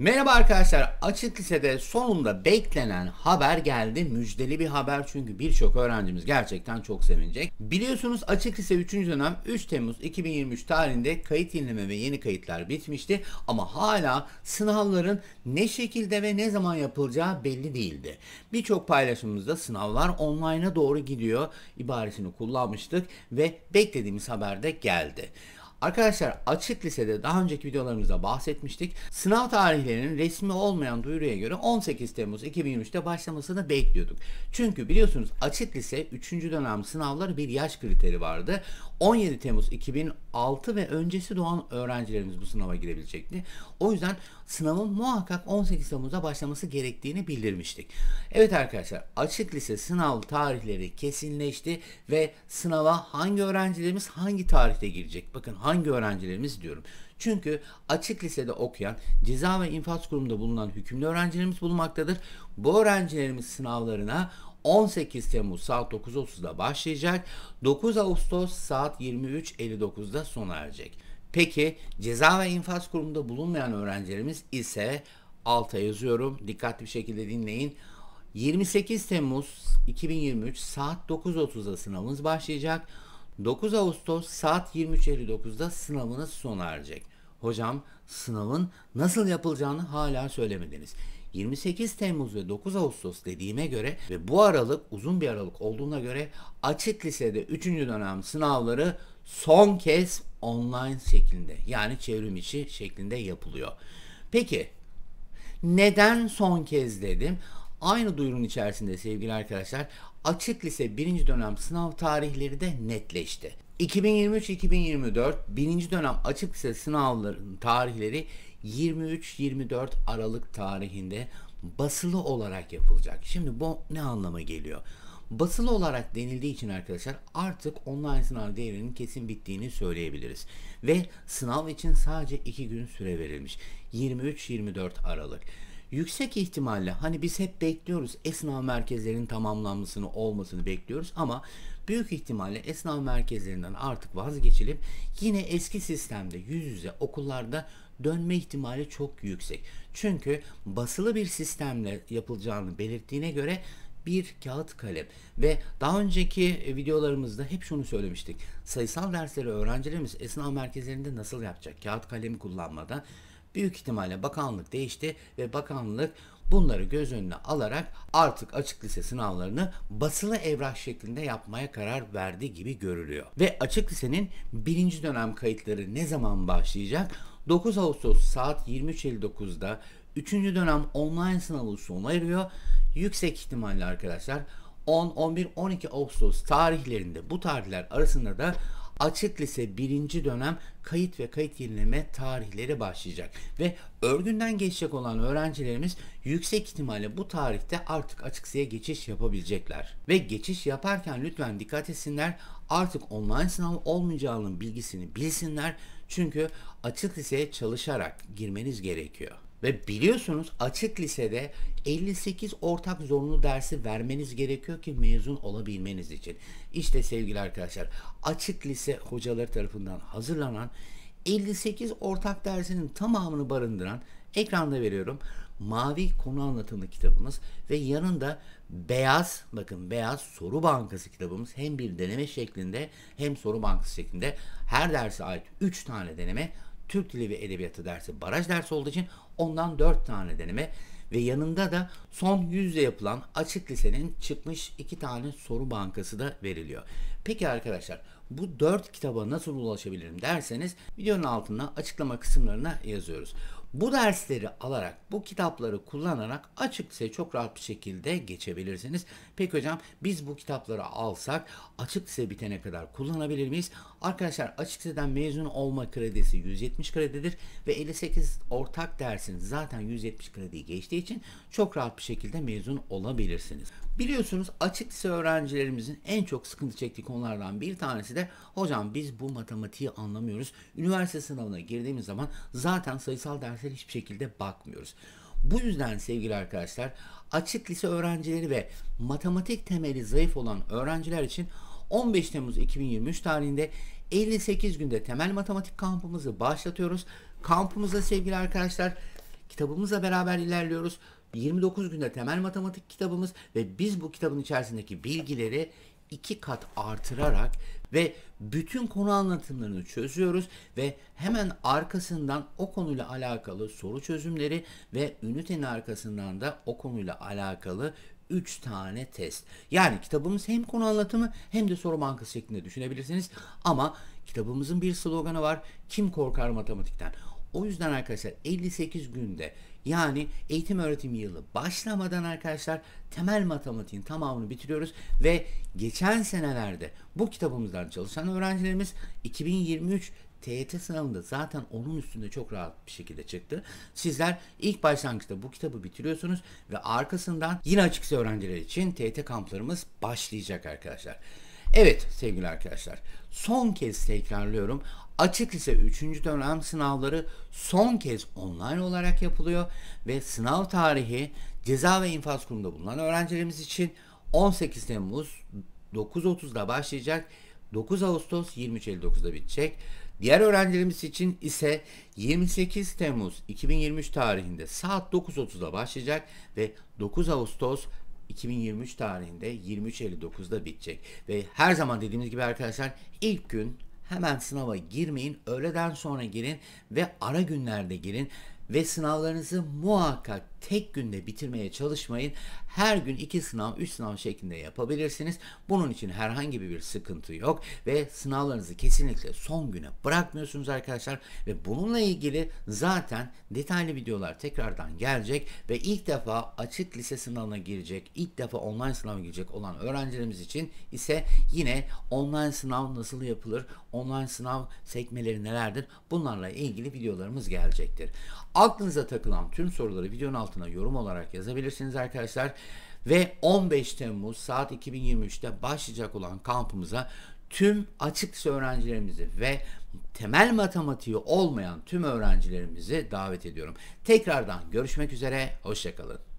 Merhaba arkadaşlar. Açık Lise'de sonunda beklenen haber geldi. Müjdeli bir haber çünkü birçok öğrencimiz gerçekten çok sevinecek. Biliyorsunuz Açık Lise 3. dönem 3 Temmuz 2023 tarihinde kayıt dinleme ve yeni kayıtlar bitmişti. Ama hala sınavların ne şekilde ve ne zaman yapılacağı belli değildi. Birçok paylaşımımızda sınavlar online'a doğru gidiyor ibaresini kullanmıştık ve beklediğimiz haber de geldi. Arkadaşlar açık lisede daha önceki videolarımızda bahsetmiştik. Sınav tarihlerinin resmi olmayan duyuruya göre 18 Temmuz 2023'te başlamasını bekliyorduk. Çünkü biliyorsunuz açık lise 3. dönem sınavları bir yaş kriteri vardı. 17 Temmuz 2006 ve öncesi doğan öğrencilerimiz bu sınava girebilecekti. O yüzden sınavın muhakkak 18 Temmuz'da başlaması gerektiğini bildirmiştik. Evet arkadaşlar açık lise sınav tarihleri kesinleşti ve sınava hangi öğrencilerimiz hangi tarihte girecek? Bakın hangi hangi öğrencilerimiz diyorum. Çünkü açık lisede okuyan, ceza ve infaz kurumunda bulunan hükümlü öğrencilerimiz bulunmaktadır. Bu öğrencilerimiz sınavlarına 18 Temmuz saat 9.30'da başlayacak. 9 Ağustos saat 23.59'da sona erecek. Peki ceza ve infaz kurumunda bulunmayan öğrencilerimiz ise alta yazıyorum. Dikkatli bir şekilde dinleyin. 28 Temmuz 2023 saat 9.30'da sınavımız başlayacak. 9 Ağustos saat 23.59'da sınavını sona erecek. Hocam sınavın nasıl yapılacağını hala söylemediniz. 28 Temmuz ve 9 Ağustos dediğime göre ve bu aralık uzun bir aralık olduğuna göre açık lisede 3. dönem sınavları son kez online şeklinde yani çevrim içi şeklinde yapılıyor. Peki neden son kez dedim? Aynı duyurun içerisinde sevgili arkadaşlar açık lise birinci dönem sınav tarihleri de netleşti. 2023-2024 birinci dönem açık lise sınavlarının tarihleri 23-24 Aralık tarihinde basılı olarak yapılacak. Şimdi bu ne anlama geliyor? Basılı olarak denildiği için arkadaşlar artık online sınav değerinin kesin bittiğini söyleyebiliriz. Ve sınav için sadece 2 gün süre verilmiş. 23-24 Aralık. Yüksek ihtimalle hani biz hep bekliyoruz esnaf merkezlerinin tamamlanmasını olmasını bekliyoruz ama büyük ihtimalle esnaf merkezlerinden artık vazgeçilip yine eski sistemde yüz yüze okullarda dönme ihtimali çok yüksek. Çünkü basılı bir sistemle yapılacağını belirttiğine göre bir kağıt kalem ve daha önceki videolarımızda hep şunu söylemiştik. Sayısal dersleri öğrencilerimiz esnaf merkezlerinde nasıl yapacak? Kağıt kalemi kullanmadan Büyük ihtimalle bakanlık değişti ve bakanlık bunları göz önüne alarak artık açık lise sınavlarını basılı evrak şeklinde yapmaya karar verdi gibi görülüyor. Ve açık lisenin birinci dönem kayıtları ne zaman başlayacak? 9 Ağustos saat 23.59'da 3. dönem online sınavı sona eriyor. Yüksek ihtimalle arkadaşlar 10, 11, 12 Ağustos tarihlerinde bu tarihler arasında da Açık Lise 1. dönem kayıt ve kayıt yenileme tarihleri başlayacak. Ve örgünden geçecek olan öğrencilerimiz yüksek ihtimalle bu tarihte artık açık liseye geçiş yapabilecekler. Ve geçiş yaparken lütfen dikkat etsinler artık online sınav olmayacağının bilgisini bilsinler. Çünkü açık liseye çalışarak girmeniz gerekiyor. Ve biliyorsunuz açık lisede 58 ortak zorunlu dersi vermeniz gerekiyor ki mezun olabilmeniz için. İşte sevgili arkadaşlar açık lise hocaları tarafından hazırlanan 58 ortak dersinin tamamını barındıran ekranda veriyorum. Mavi konu anlatımı kitabımız ve yanında beyaz bakın beyaz soru bankası kitabımız hem bir deneme şeklinde hem soru bankası şeklinde her derse ait 3 tane deneme Türk Dili ve Edebiyatı dersi baraj dersi olduğu için ondan 4 tane deneme ve yanında da son yüzde yapılan açık lisenin çıkmış 2 tane soru bankası da veriliyor. Peki arkadaşlar bu 4 kitaba nasıl ulaşabilirim derseniz videonun altına açıklama kısımlarına yazıyoruz. Bu dersleri alarak, bu kitapları kullanarak açıkçası çok rahat bir şekilde geçebilirsiniz. Peki hocam biz bu kitapları alsak açıkçası bitene kadar kullanabilir miyiz? Arkadaşlar açıkçası mezun olma kredisi 170 kredidir ve 58 ortak dersin, zaten 170 krediyi geçtiği için çok rahat bir şekilde mezun olabilirsiniz. Biliyorsunuz açık lise öğrencilerimizin en çok sıkıntı çektiği konulardan bir tanesi de hocam biz bu matematiği anlamıyoruz. Üniversite sınavına girdiğimiz zaman zaten sayısal ders arkadaşlar hiçbir şekilde bakmıyoruz. Bu yüzden sevgili arkadaşlar açık lise öğrencileri ve matematik temeli zayıf olan öğrenciler için 15 Temmuz 2023 tarihinde 58 günde temel matematik kampımızı başlatıyoruz. Kampımızda sevgili arkadaşlar kitabımızla beraber ilerliyoruz. 29 günde temel matematik kitabımız ve biz bu kitabın içerisindeki bilgileri iki kat artırarak ve bütün konu anlatımlarını çözüyoruz ve hemen arkasından o konuyla alakalı soru çözümleri ve ünitenin arkasından da o konuyla alakalı 3 tane test. Yani kitabımız hem konu anlatımı hem de soru bankası şeklinde düşünebilirsiniz. Ama kitabımızın bir sloganı var. Kim korkar matematikten? O yüzden arkadaşlar 58 günde yani eğitim öğretim yılı başlamadan arkadaşlar temel matematiğin tamamını bitiriyoruz ve geçen senelerde bu kitabımızdan çalışan öğrencilerimiz 2023 TYT e sınavında zaten onun üstünde çok rahat bir şekilde çıktı. Sizler ilk başlangıçta bu kitabı bitiriyorsunuz ve arkasından yine açıksa öğrenciler için TYT e kamplarımız başlayacak arkadaşlar. Evet sevgili arkadaşlar son kez tekrarlıyorum Açık lise 3. dönem sınavları son kez online olarak yapılıyor ve sınav tarihi ceza ve infaz kurumunda bulunan öğrencilerimiz için 18 Temmuz 9.30'da başlayacak. 9 Ağustos 23.59'da bitecek. Diğer öğrencilerimiz için ise 28 Temmuz 2023 tarihinde saat 9.30'da başlayacak ve 9 Ağustos 2023 tarihinde 23.59'da bitecek. Ve her zaman dediğimiz gibi arkadaşlar ilk gün hemen sınava girmeyin. Öğleden sonra girin ve ara günlerde girin ve sınavlarınızı muhakkak tek günde bitirmeye çalışmayın. Her gün iki sınav, üç sınav şeklinde yapabilirsiniz. Bunun için herhangi bir sıkıntı yok ve sınavlarınızı kesinlikle son güne bırakmıyorsunuz arkadaşlar ve bununla ilgili zaten detaylı videolar tekrardan gelecek ve ilk defa açık lise sınavına girecek, ilk defa online sınava girecek olan öğrencilerimiz için ise yine online sınav nasıl yapılır, online sınav sekmeleri nelerdir bunlarla ilgili videolarımız gelecektir. Aklınıza takılan tüm soruları videonun altında altına yorum olarak yazabilirsiniz arkadaşlar. Ve 15 Temmuz saat 2023'te başlayacak olan kampımıza tüm açık lise öğrencilerimizi ve temel matematiği olmayan tüm öğrencilerimizi davet ediyorum. Tekrardan görüşmek üzere, hoşçakalın.